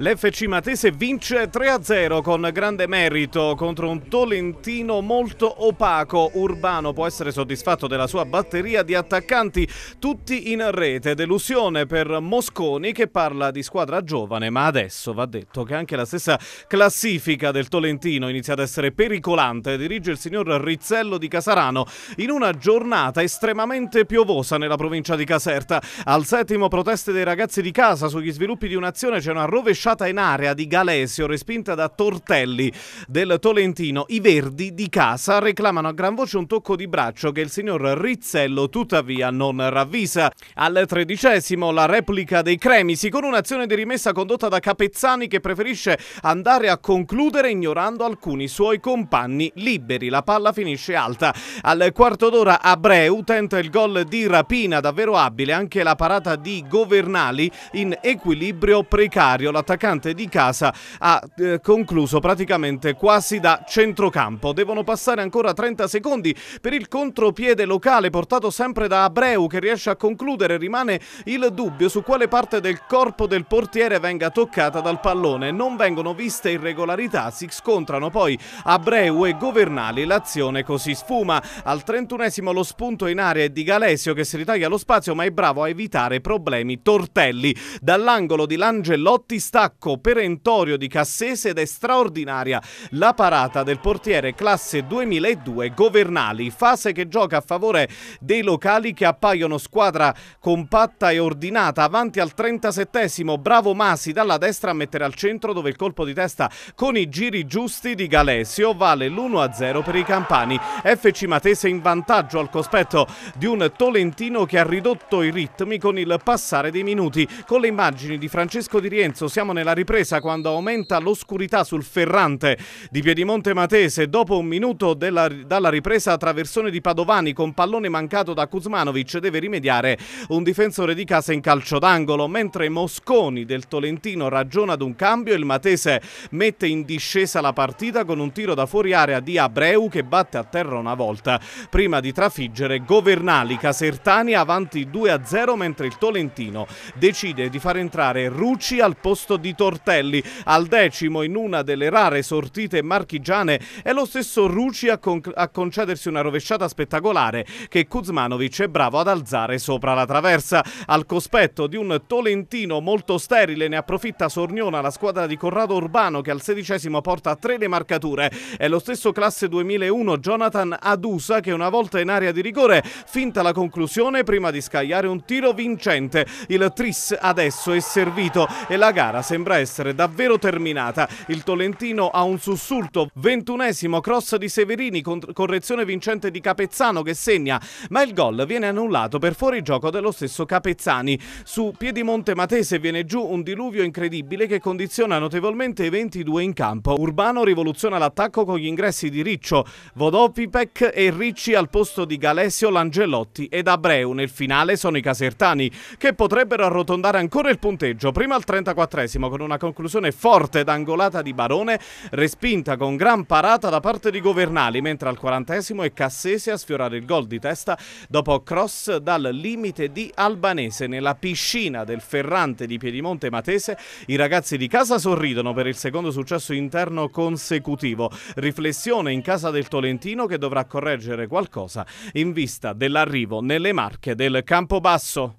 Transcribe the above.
L'FC Matese vince 3-0 con grande merito contro un Tolentino molto opaco. Urbano può essere soddisfatto della sua batteria di attaccanti, tutti in rete. Delusione per Mosconi che parla di squadra giovane, ma adesso va detto che anche la stessa classifica del Tolentino inizia ad essere pericolante. Dirige il signor Rizzello di Casarano in una giornata estremamente piovosa nella provincia di Caserta. Al settimo proteste dei ragazzi di casa sugli sviluppi di un'azione c'è una rovesciata calciata in area di Galesio respinta da Tortelli del Tolentino. I verdi di casa reclamano a gran voce un tocco di braccio che il signor Rizzello tuttavia non ravvisa. Al tredicesimo la replica dei Cremisi con un'azione di rimessa condotta da Capezzani che preferisce andare a concludere ignorando alcuni suoi compagni liberi. La palla finisce alta. Al quarto d'ora Abreu tenta il gol di rapina davvero abile anche la parata di Governali in equilibrio precario. L'attaccante l'attaccante di casa ha eh, concluso praticamente quasi da centrocampo. Devono passare ancora 30 secondi per il contropiede locale portato sempre da Abreu che riesce a concludere. Rimane il dubbio su quale parte del corpo del portiere venga toccata dal pallone. Non vengono viste irregolarità, si scontrano poi Abreu e Governali. L'azione così sfuma. Al 31 lo spunto in area è di Galesio che si ritaglia lo spazio ma è bravo a evitare problemi. Tortelli dall'angolo di Langelotti sta attacco perentorio di Cassese ed è straordinaria la parata del portiere classe 2002 Governali, fase che gioca a favore dei locali che appaiono squadra compatta e ordinata avanti al 37esimo, bravo Masi dalla destra a mettere al centro dove il colpo di testa con i giri giusti di Galesio vale l'1-0 per i campani. FC Matese in vantaggio al cospetto di un Tolentino che ha ridotto i ritmi con il passare dei minuti. Con le immagini di Francesco Di Rienzo siamo siamo nella ripresa quando aumenta l'oscurità sul Ferrante di Piedimonte Matese. Dopo un minuto della, dalla ripresa traversone di Padovani con pallone mancato da Kuzmanovic deve rimediare un difensore di casa in calcio d'angolo. Mentre Mosconi del Tolentino ragiona ad un cambio, il Matese mette in discesa la partita con un tiro da fuori area di Abreu che batte a terra una volta. Prima di trafiggere Governali Casertani avanti 2-0 mentre il Tolentino decide di far entrare Rucci al posto di Tortelli. Al decimo in una delle rare sortite marchigiane è lo stesso Ruci a, con a concedersi una rovesciata spettacolare che Kuzmanovic è bravo ad alzare sopra la traversa. Al cospetto di un Tolentino molto sterile ne approfitta Sorniona la squadra di Corrado Urbano che al sedicesimo porta tre le marcature. È lo stesso classe 2001 Jonathan Adusa che una volta in area di rigore finta la conclusione prima di scagliare un tiro vincente. Il Tris adesso è servito e la gara sembra essere davvero terminata. Il Tolentino ha un sussulto, ventunesimo cross di Severini, correzione vincente di Capezzano che segna, ma il gol viene annullato per fuorigioco dello stesso Capezzani. Su Piedimonte Matese viene giù un diluvio incredibile che condiziona notevolmente i 22 in campo. Urbano rivoluziona l'attacco con gli ingressi di Riccio, Vodopipec e Ricci al posto di Galessio, Langellotti ed Abreu. Nel finale sono i casertani che potrebbero arrotondare ancora il punteggio prima al 34 Massimo con una conclusione forte ed angolata di Barone, respinta con gran parata da parte di Governali, mentre al quarantesimo è Cassese a sfiorare il gol di testa dopo cross dal limite di Albanese. Nella piscina del Ferrante di Piedimonte Matese i ragazzi di casa sorridono per il secondo successo interno consecutivo. Riflessione in casa del Tolentino che dovrà correggere qualcosa in vista dell'arrivo nelle marche del Campobasso.